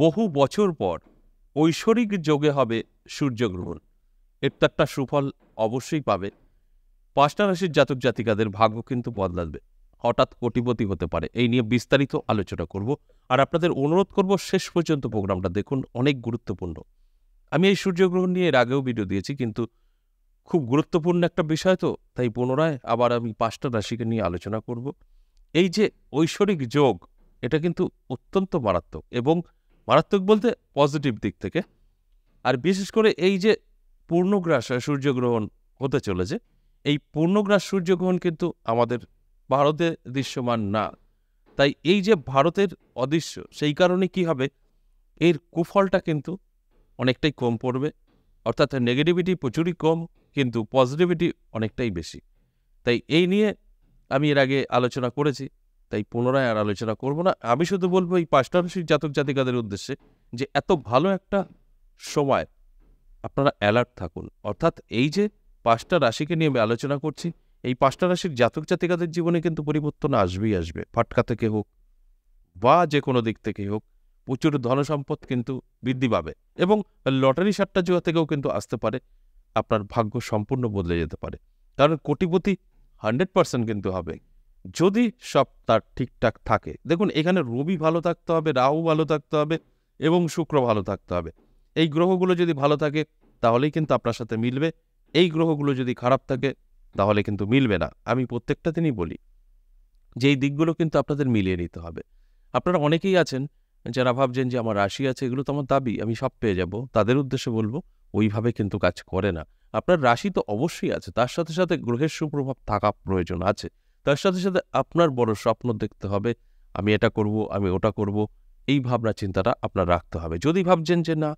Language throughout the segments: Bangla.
বহু বছর পর ঐশ্বরিক যোগে হবে সূর্যগ্রহণ এর তো একটা সুফল অবশ্যই পাবে পাঁচটা রাশির জাতক জাতিকাদের ভাগ্য কিন্তু বদলাবে হঠাৎ কোটিপতি হতে পারে এই নিয়ে বিস্তারিত আলোচনা করব আর আপনাদের অনুরোধ করব শেষ পর্যন্ত প্রোগ্রামটা দেখুন অনেক গুরুত্বপূর্ণ আমি এই সূর্যগ্রহণ নিয়ে এর আগেও ভিডিও দিয়েছি কিন্তু খুব গুরুত্বপূর্ণ একটা বিষয় তো তাই পুনরায় আবার আমি পাঁচটা রাশিকে নিয়ে আলোচনা করব এই যে ঐশ্বরিক যোগ এটা কিন্তু অত্যন্ত মারাত্মক এবং মারাত্মক বলতে পজিটিভ দিক থেকে আর বিশেষ করে এই যে পূর্ণগ্রাস সূর্যগ্রহণ হতে চলেছে এই পূর্ণগ্রাস সূর্যগ্রহণ কিন্তু আমাদের ভারতে দৃশ্যমান না তাই এই যে ভারতের অদৃশ্য সেই কারণে কি হবে এর কুফলটা কিন্তু অনেকটাই কম পড়বে অর্থাৎ নেগেটিভিটি প্রচুরই কম কিন্তু পজিটিভিটি অনেকটাই বেশি তাই এই নিয়ে আমি এর আগে আলোচনা করেছি তাই পুনরায় আর আলোচনা করব না আমি শুধু বলবো এই রাশির জাতক জাতিকাদের উদ্দেশ্যে যে এত ভালো একটা সময় আপনারা অ্যালার্ট থাকুন অর্থাৎ এই যে পাঁচটা রাশিকে নিয়ে আমি আলোচনা করছি এই পাঁচটা রাশির জাতক জাতিকাদের জীবনে কিন্তু পরিবর্তন আসবেই আসবে ফাটকা থেকে হোক বা যে কোনো দিক থেকে হোক প্রচুর ধনসম্পদ কিন্তু বৃদ্ধি পাবে এবং লটারি সারটা জোয়া থেকেও কিন্তু আসতে পারে আপনার ভাগ্য সম্পূর্ণ বদলে যেতে পারে কারণ কোটিপতি হান্ড্রেড পার্সেন্ট কিন্তু হবে যদি সব তার ঠিকঠাক থাকে দেখুন এখানে রবি ভালো থাকতে হবে রাহু ভালো থাকতে হবে এবং শুক্র ভালো থাকতে হবে এই গ্রহগুলো যদি ভালো থাকে তাহলেই কিন্তু আপনার সাথে মিলবে এই গ্রহগুলো যদি খারাপ থাকে তাহলে কিন্তু মিলবে না আমি প্রত্যেকটা দিনই বলি যে এই দিকগুলো কিন্তু আপনাদের মিলিয়ে নিতে হবে আপনারা অনেকেই আছেন যারা ভাবছেন যে আমার রাশি আছে এগুলো তো আমার দাবি আমি সব পেয়ে যাব তাদের উদ্দেশ্যে বলবো ওইভাবে কিন্তু কাজ করে না আপনার রাশি তো অবশ্যই আছে তার সাথে সাথে গ্রহের সুপ্রভাব থাকা প্রয়োজন আছে তার সাথে সাথে আপনার বড় স্বপ্ন দেখতে হবে আমি এটা করব আমি ওটা করব এই ভাবনা চিন্তাটা আপনার রাখতে হবে যদি ভাবছেন যে না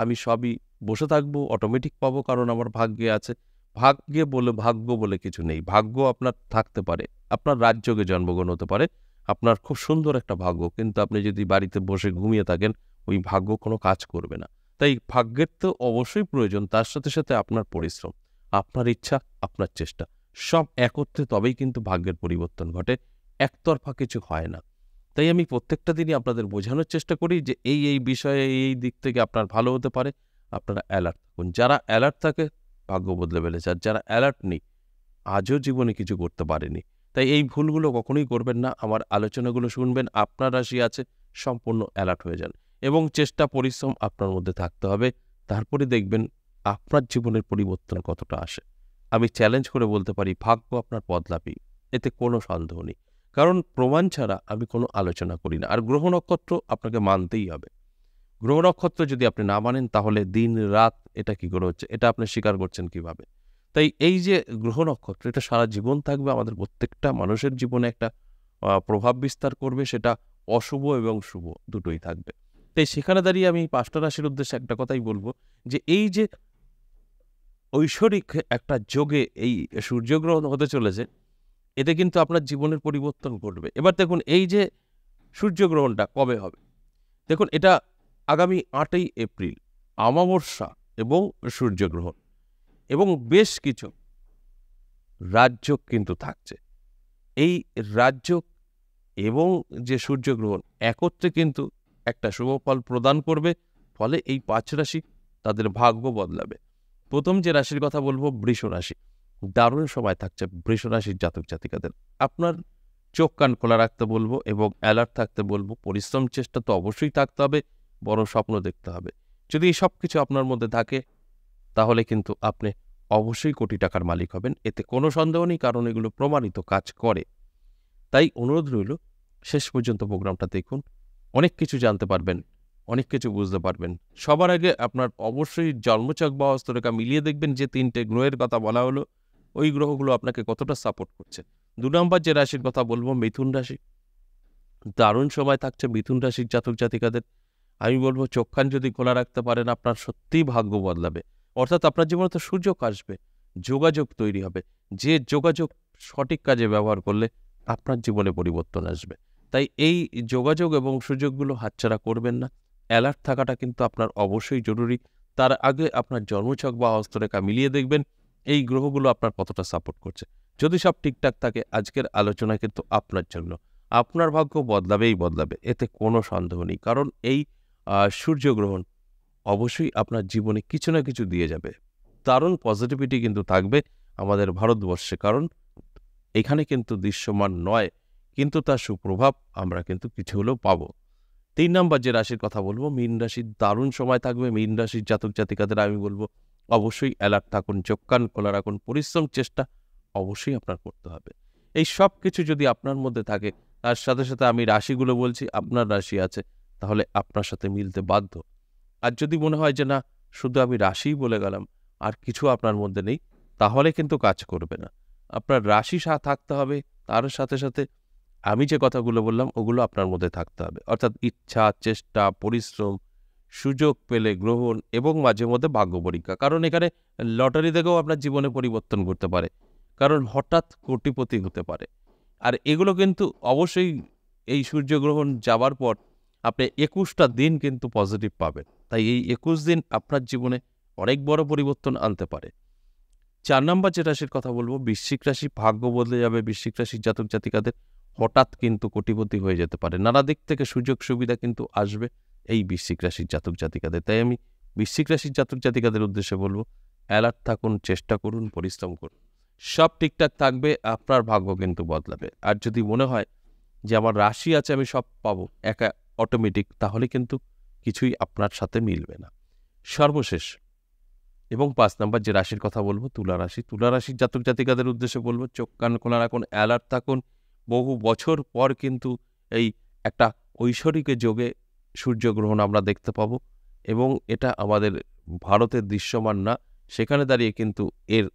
আমি সবই বসে থাকবো অটোমেটিক পাবো কারণ আমার ভাগ্যে আছে ভাগ্যে বলে ভাগ্য বলে কিছু নেই ভাগ্য আপনার থাকতে পারে আপনার রাজ্যকে জন্মগ্রহণ হতে পারে আপনার খুব সুন্দর একটা ভাগ্য কিন্তু আপনি যদি বাড়িতে বসে ঘুমিয়ে থাকেন ওই ভাগ্য কোনো কাজ করবে না তাই ভাগ্যের তো অবশ্যই প্রয়োজন তার সাথে সাথে আপনার পরিশ্রম আপনার ইচ্ছা আপনার চেষ্টা সব একত্রে তবেই কিন্তু ভাগ্যের পরিবর্তন ঘটে একতরফা কিছু হয় না তাই আমি প্রত্যেকটা দিনই আপনাদের বোঝানোর চেষ্টা করি যে এই এই বিষয়ে এই দিক থেকে আপনার ভালো হতে পারে আপনারা অ্যালার্ট থাকুন যারা অ্যালার্ট থাকে ভাগ্য বদলে ফেলেছে আর যারা অ্যালার্ট নেই আজও জীবনে কিছু করতে পারেনি তাই এই ভুলগুলো কখনোই করবেন না আমার আলোচনাগুলো শুনবেন আপনার রাশি আছে সম্পূর্ণ অ্যালার্ট হয়ে যান এবং চেষ্টা পরিশ্রম আপনার মধ্যে থাকতে হবে তারপরে দেখবেন আপনার জীবনের পরিবর্তন কতটা আসে আমি চ্যালেঞ্জ করে বলতে পারি ভাগ্য আপনার পদলাপি এতে কোনো সন্দেহ নেই কারণ প্রমাণ ছাড়া আমি কোনো আলোচনা করি না আর গ্রহ নক্ষত্র আপনাকে মানতেই হবে গ্রহ নক্ষত্র যদি আপনি না মানেন তাহলে দিন রাত এটা কি করে হচ্ছে এটা আপনি স্বীকার করছেন কিভাবে তাই এই যে গ্রহ নক্ষত্র এটা সারা জীবন থাকবে আমাদের প্রত্যেকটা মানুষের জীবনে একটা প্রভাব বিস্তার করবে সেটা অশুভ এবং শুভ দুটোই থাকবে তাই সেখানে দাঁড়িয়ে আমি পাঁচটা রাশির উদ্দেশ্যে একটা কথাই বলবো যে এই যে ঐশ্বরিক একটা যোগে এই সূর্যগ্রহণ হতে চলেছে এতে কিন্তু আপনার জীবনের পরিবর্তন ঘটবে এবার দেখুন এই যে সূর্যগ্রহণটা কবে হবে দেখুন এটা আগামী আটই এপ্রিল আমাবস্যা এবং সূর্যগ্রহণ এবং বেশ কিছু রাজ্য কিন্তু থাকছে এই রাজ্য এবং যে সূর্যগ্রহণ একত্রে কিন্তু একটা শুভ ফল প্রদান করবে ফলে এই পাঁচ রাশি তাদের ভাগ্য বদলাবে প্রথম যে রাশির কথা বলবো বৃষ রাশি দারুণ সময় থাকছে বৃষ রাশির জাতক জাতিকাদের আপনার চোখ কান খোলা রাখতে বলবো এবং অ্যালার্ট থাকতে বলবো পরিশ্রম চেষ্টা তো অবশ্যই থাকতে হবে বড় স্বপ্ন দেখতে হবে যদি সব কিছু আপনার মধ্যে থাকে তাহলে কিন্তু আপনি অবশ্যই কোটি টাকার মালিক হবেন এতে কোনো সন্দেহ নেই কারণ এগুলো প্রমাণিত কাজ করে তাই অনুরোধ রইল শেষ পর্যন্ত প্রোগ্রামটা দেখুন অনেক কিছু জানতে পারবেন অনেক কিছু বুঝতে পারবেন সবার আগে আপনার অবশ্যই জন্মচক বা হস্তরেখা মিলিয়ে দেখবেন যে তিনটে গ্রহের কথা বলা হলো ওই গ্রহগুলো আপনাকে কতটা সাপোর্ট করছে দু নম্বর যে রাশির কথা বলবো মিথুন রাশি দারুণ সময় থাকছে মিথুন রাশির জাতক জাতিকাদের আমি বলবো চোখখান যদি খোলা রাখতে পারেন আপনার সত্যিই ভাগ্য বদলাবে অর্থাৎ আপনার জীবনে তো সুযোগ আসবে যোগাযোগ তৈরি হবে যে যোগাযোগ সঠিক কাজে ব্যবহার করলে আপনার জীবনে পরিবর্তন আসবে তাই এই যোগাযোগ এবং সুযোগগুলো হাতছাড়া করবেন না অ্যালার্ট থাকাটা কিন্তু আপনার অবশ্যই জরুরি তার আগে আপনার জন্মছক বা হস্তরেখা মিলিয়ে দেখবেন এই গ্রহগুলো আপনার কতটা সাপোর্ট করছে যদি সব ঠিকঠাক থাকে আজকের আলোচনা কিন্তু আপনার জন্য আপনার ভাগ্য বদলাবেই বদলাবে এতে কোনো সন্দেহ নেই কারণ এই সূর্যগ্রহণ অবশ্যই আপনার জীবনে কিছু না কিছু দিয়ে যাবে দারুণ পজিটিভিটি কিন্তু থাকবে আমাদের ভারতবর্ষে কারণ এখানে কিন্তু দৃশ্যমান নয় কিন্তু তার সুপ্রভাব আমরা কিন্তু কিছু হলেও পাবো তিন নম্বর যে রাশির কথা বলবো মীন রাশির দারুণ সময় থাকবে মীন রাশির জাতক জাতিকাদের আমি বলবো অবশ্যই অ্যালার্ট থাকুন চোখ কান খোলা রাখুন পরিশ্রম চেষ্টা অবশ্যই আপনার করতে হবে এই সব কিছু যদি আপনার মধ্যে থাকে তার সাথে সাথে আমি রাশিগুলো বলছি আপনার রাশি আছে তাহলে আপনার সাথে মিলতে বাধ্য আর যদি মনে হয় যে না শুধু আমি রাশিই বলে গেলাম আর কিছু আপনার মধ্যে নেই তাহলে কিন্তু কাজ করবে না আপনার রাশি থাকতে হবে তার সাথে সাথে আমি যে কথাগুলো বললাম ওগুলো আপনার মধ্যে থাকতে হবে অর্থাৎ ইচ্ছা চেষ্টা পরিশ্রম সুযোগ পেলে গ্রহণ এবং মাঝে মধ্যে ভাগ্য পরীক্ষা কারণ এখানে লটারি থেকেও আপনার জীবনে পরিবর্তন করতে পারে কারণ হঠাৎ কোটিপতি হতে পারে আর এগুলো কিন্তু অবশ্যই এই সূর্যগ্রহণ যাওয়ার পর আপনি একুশটা দিন কিন্তু পজিটিভ পাবেন তাই এই একুশ দিন আপনার জীবনে অনেক বড় পরিবর্তন আনতে পারে চার নম্বর যে রাশির কথা বলবো বৃশ্চিক রাশি ভাগ্য বদলে যাবে বৃশ্চিক রাশির জাতক জাতিকাদের হঠাৎ কিন্তু কোটিপতি হয়ে যেতে পারে নানা দিক থেকে সুযোগ সুবিধা কিন্তু আসবে এই বিশ্বিক রাশির জাতক জাতিকাদের তাই আমি বিশ্বিক রাশির জাতক জাতিকাদের উদ্দেশ্যে বলবো অ্যালার্ট থাকুন চেষ্টা করুন পরিশ্রম করুন সব ঠিকঠাক থাকবে আপনার ভাগ্য কিন্তু বদলাবে আর যদি মনে হয় যে আমার রাশি আছে আমি সব পাবো একা অটোমেটিক তাহলে কিন্তু কিছুই আপনার সাথে মিলবে না সর্বশেষ এবং পাঁচ নাম্বার যে রাশির কথা বলবো তুলা রাশি তুলা রাশির জাতক জাতিকাদের উদ্দেশ্যে বলবো চোখ কান খোলা রাখুন অ্যালার্ট থাকুন বহু বছর পর কিন্তু এই একটা ঐশ্বরিক যোগে সূর্যগ্রহণ আমরা দেখতে পাব এবং এটা আমাদের ভারতের দৃশ্যমান না সেখানে দাঁড়িয়ে কিন্তু এর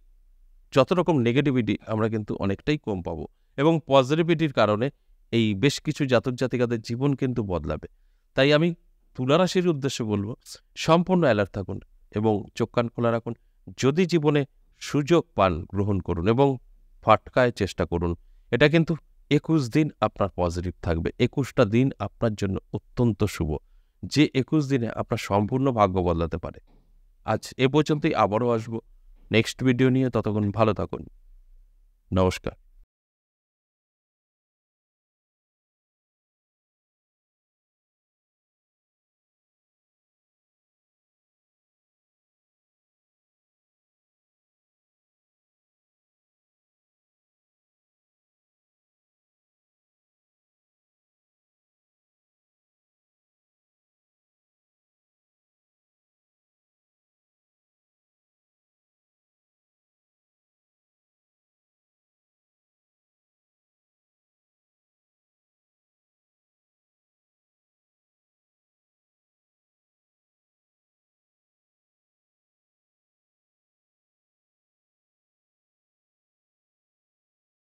যত রকম নেগেটিভিটি আমরা কিন্তু অনেকটাই কম পাব এবং পজিটিভিটির কারণে এই বেশ কিছু জাতক জাতিকাদের জীবন কিন্তু বদলাবে তাই আমি তুলারাশির উদ্দেশ্যে বলবো সম্পূর্ণ অ্যালার্ট থাকুন এবং চোখ কান খোলা রাখুন যদি জীবনে সুযোগ পান গ্রহণ করুন এবং ফাটকায় চেষ্টা করুন এটা কিন্তু একুশ দিন আপনার পজিটিভ থাকবে একুশটা দিন আপনার জন্য অত্যন্ত শুভ যে একুশ দিনে আপনার সম্পূর্ণ ভাগ্য বদলাতে পারে আজ এ পর্যন্তই আবারও আসবো নেক্সট ভিডিও নিয়ে ততক্ষণ ভালো থাকুন নমস্কার